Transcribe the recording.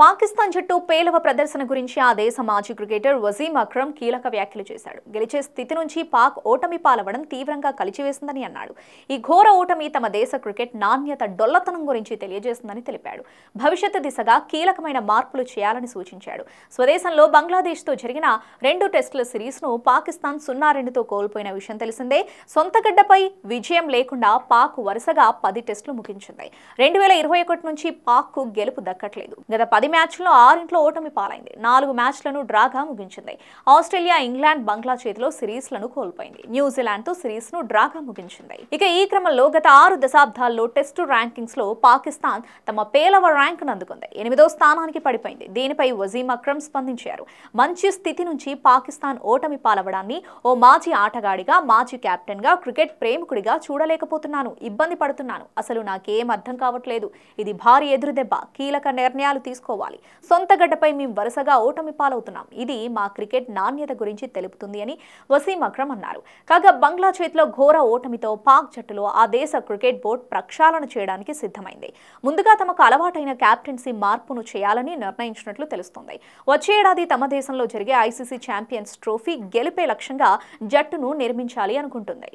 పాకిస్తాన్ జట్టు పేలవ ప్రదర్శన గురించి ఆ దేశ మాజీ క్రికెటర్ వజీం అక్రమ్ కీలక వ్యాఖ్యలు చేశాడు గెలిచే స్థితి నుంచి పాక్ ఓటమి పాలవడం తీవ్రంగా కలిచివేసిందని అన్నాడు ఈ ఘోర ఓటమి తమ దేశ క్రికెట్ నాణ్యత డొల్లతనం గురించి తెలియజేస్తుందని తెలిపాడు భవిష్యత్తు దిశగా కీలకమైన మార్పులు చేయాలని సూచించాడు స్వదేశంలో బంగ్లాదేశ్తో జరిగిన రెండు టెస్టుల సిరీస్ను పాకిస్తాన్ సున్నా రెండుతో కోల్పోయిన విషయం తెలిసిందే సొంత గడ్డపై విజయం లేకుండా పాక్ వరుసగా పది టెస్టులు ముగించింది రెండు వేల ఇరవై ఒకటి నుంచి పాక్కు గెలుపు దక్కట్లేదు గత పది మ్యాచ్ల్లో ఆరింట్లో ఓటమి పాలైంది నాలుగు మ్యాచ్లను డ్రాగా ముగించింది ఆస్ట్రేలియా ఇంగ్లాండ్ బంగ్లా చేతిలో సిరీస్లను కోల్పోయింది న్యూజిలాండ్తో సిరీస్ను డ్రాగా ముగించింది ఇక ఈ క్రమంలో గత ఆరు దశాబ్దాల్లో టెస్టు ర్యాంకింగ్స్లో పాకిస్తాన్ తమ పేలవ ర్యాంకును అందుకుంది ఎనిమిదో స్థానానికి పడిపోయింది దీనిపై వజీమ్ అక్రమ్ స్పందించారు మంచి స్థితి నుంచి పాకిస్తాన్ ఓటమి పాలవడాన్ని ఓ మాజీ ఆటగాడిగా మాజీ కెప్టెన్గా క్రికెట్ ప్రేమికుడిగా చూడలేకపోతున్నాను ఇబ్బంది పడుతున్నాను అసలు నాకేం అర్థం కావట్లేదు ఇది భారీ ఎదురుదెబ్బ కీలక నిర్ణయాలు తీసుకో తెలుసుకోవాలి సొంత గడ్డపై మేము వరుసగా ఓటమి పాలవుతున్నాం ఇది మా క్రికెట్ నాణ్యత గురించి తెలుపుతుంది అని వసీం అక్రమ్ అన్నారు కాగా బంగ్లా చేతిలో ఘోర ఓటమితో పాక్ జట్టులో ఆ దేశ క్రికెట్ బోర్డు ప్రక్షాళన చేయడానికి సిద్ధమైంది ముందుగా తమకు అలవాటైన క్యాప్టెన్సీ మార్పును చేయాలని నిర్ణయించినట్లు తెలుస్తోంది వచ్చే ఏడాది తమ దేశంలో జరిగే ఐసీసీ ఛాంపియన్స్ ట్రోఫీ గెలిపే లక్ష్యంగా జట్టును నిర్మించాలి అనుకుంటుంది